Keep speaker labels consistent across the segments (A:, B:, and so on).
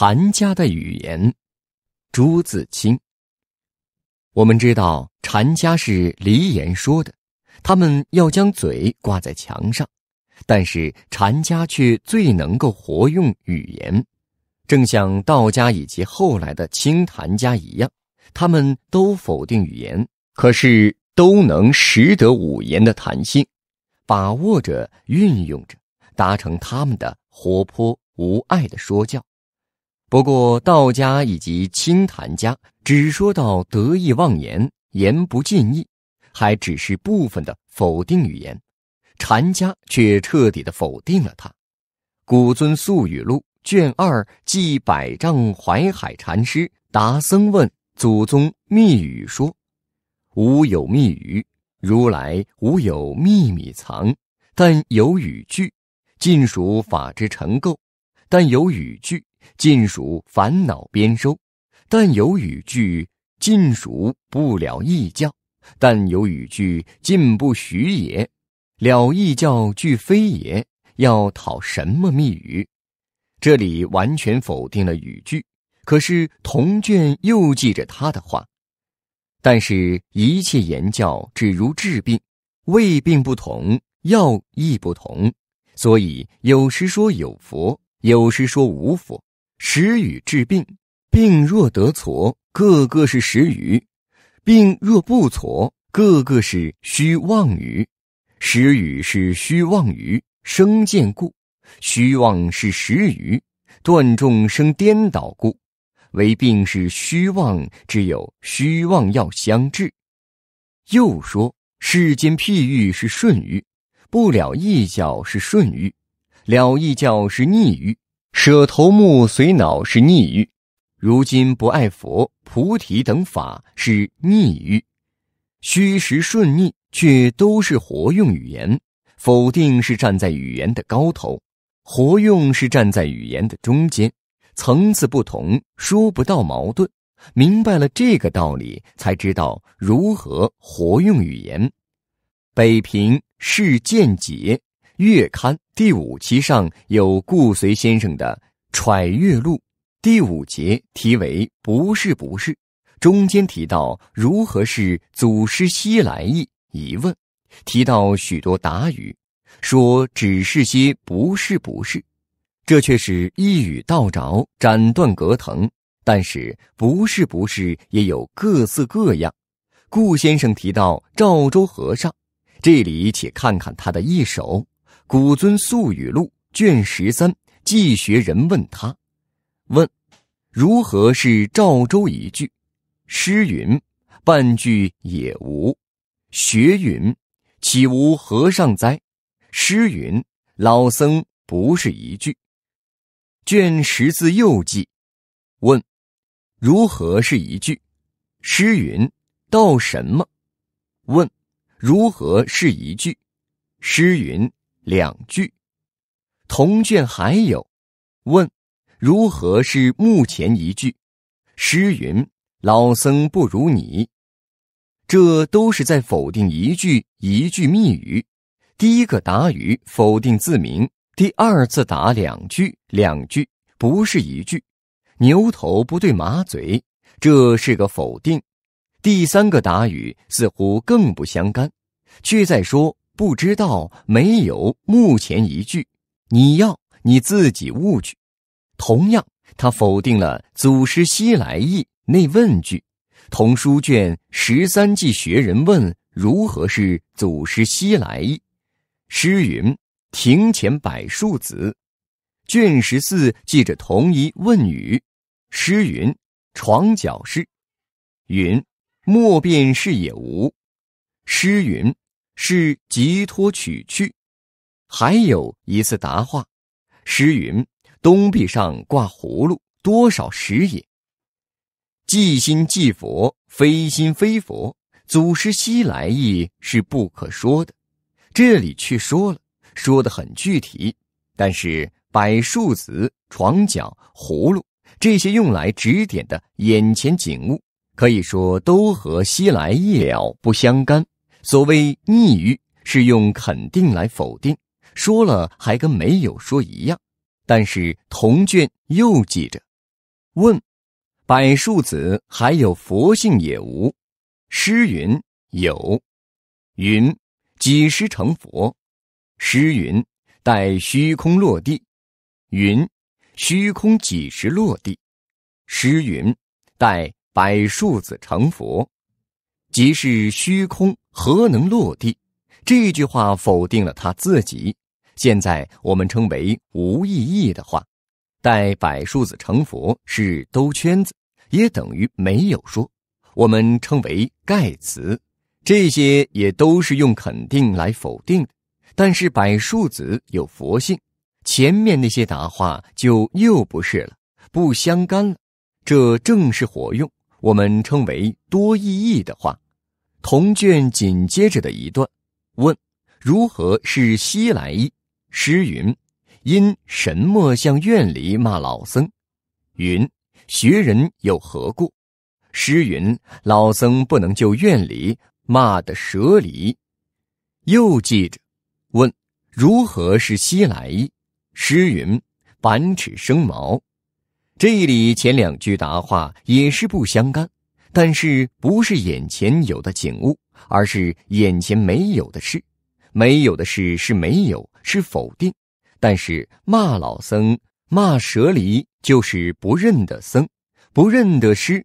A: 禅家的语言，朱自清。我们知道禅家是离言说的，他们要将嘴挂在墙上，但是禅家却最能够活用语言，正像道家以及后来的清谈家一样，他们都否定语言，可是都能识得五言的弹性，把握着、运用着，达成他们的活泼无碍的说教。不过，道家以及清谈家只说到得意忘言，言不尽意，还只是部分的否定语言；禅家却彻底的否定了他。古尊宿语录》卷二记百丈怀海禅师答僧问：“祖宗密语说，无有密语，如来无有秘密藏，但有语句，尽属法之成垢；但有语句。”尽属烦恼边收，但有语句尽属不了义教；但有语句尽不许也，了义教俱非也。要讨什么密语？这里完全否定了语句。可是童卷又记着他的话，但是，一切言教只如治病，胃病不同，药亦不同，所以有时说有佛，有时说无佛。时雨治病，病若得错，个个是时雨；病若不错，个个是虚妄语。时雨是虚妄语，生见故；虚妄是时语，断众生颠倒故。唯病是虚妄，只有虚妄要相治。又说世间譬喻是顺喻，不了一教是顺喻，了一教是逆喻。舍头目髓脑是逆欲，如今不爱佛菩提等法是逆欲。虚实顺逆，却都是活用语言。否定是站在语言的高头，活用是站在语言的中间，层次不同，说不到矛盾。明白了这个道理，才知道如何活用语言。北平市见解。月刊第五期上有顾随先生的《揣月录》，第五节题为“不是不是”，中间提到如何是祖师西来意疑问，提到许多答语，说只是些不是不是，这却是一语道着，斩断隔藤。但是不是不是也有各色各样，顾先生提到赵州和尚，这里且看看他的一首。古尊宿语录卷十三，季学人问他：问如何是赵州一句？诗云：半句也无。学云：岂无和尚哉？诗云：老僧不是一句。卷十字又记：问如何是一句？诗云：道什么？问如何是一句？诗云。两句，同卷还有，问，如何是目前一句？诗云：“老僧不如你。”这都是在否定一句一句密语。第一个答语否定自明。第二次答两句，两句不是一句，牛头不对马嘴，这是个否定。第三个答语似乎更不相干，却在说。不知道没有，目前一句，你要你自己悟去。同样，他否定了祖师西来意那问句，同书卷十三记学人问如何是祖师西来意，诗云庭前柏树子，卷十四记着同一问语，诗云床角是。”云莫辨是也无，诗云。是急托取去，还有一次答话，诗云：“东壁上挂葫芦，多少时也。”即心即佛，非心非佛。祖师西来意是不可说的，这里却说了，说得很具体。但是柏树子、床脚、葫芦这些用来指点的眼前景物，可以说都和西来意了不相干。所谓逆语，是用肯定来否定，说了还跟没有说一样。但是同卷又记着问：“百树子还有佛性也无？”诗云：“有。”云：“几时成佛？”诗云：“待虚空落地。”云：“虚空几时落地？”诗云：“待百树子成佛，即是虚空。”何能落地？这句话否定了他自己。现在我们称为无意义的话。待柏树子成佛是兜圈子，也等于没有说。我们称为盖词。这些也都是用肯定来否定的。但是柏树子有佛性，前面那些答话就又不是了，不相干了。这正是活用，我们称为多意义的话。同卷紧接着的一段，问：如何是西来意？诗云：因什么向院里骂老僧？云：学人有何故？”诗云：老僧不能就院里骂的舍离。又记着，问：如何是西来意？诗云：板尺生毛。这里前两句答话也是不相干。但是不是眼前有的景物，而是眼前没有的事。没有的事是没有，是否定。但是骂老僧、骂舍离，就是不认得僧，不认得师，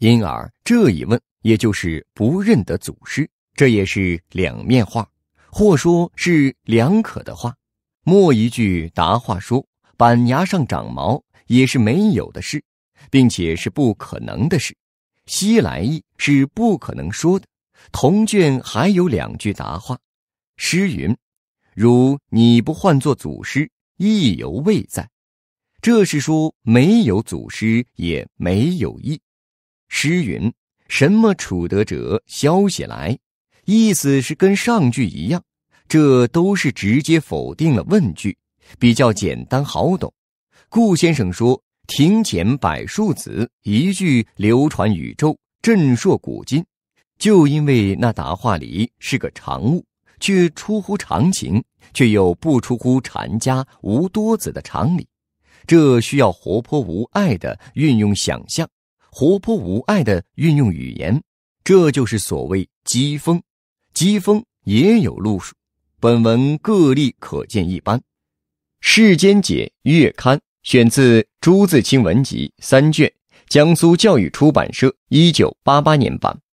A: 因而这一问，也就是不认得祖师。这也是两面话，或说是两可的话。末一句答话说：“板牙上长毛也是没有的事，并且是不可能的事。”西来意是不可能说的。童卷还有两句答话：“诗云，如你不换作祖师，意犹未在。这是说没有祖师也没有意。诗云，什么处得者消息来？意思是跟上句一样。这都是直接否定了问句，比较简单好懂。顾先生说。”庭前柏树子一句流传宇宙，震烁古今，就因为那答话里是个常物，却出乎常情，却又不出乎禅家无多子的常理。这需要活泼无碍的运用想象，活泼无碍的运用语言。这就是所谓机锋，机锋也有路数。本文各例可见一斑，《世间解》月刊。选自《朱自清文集》三卷，江苏教育出版社，一九八八年版。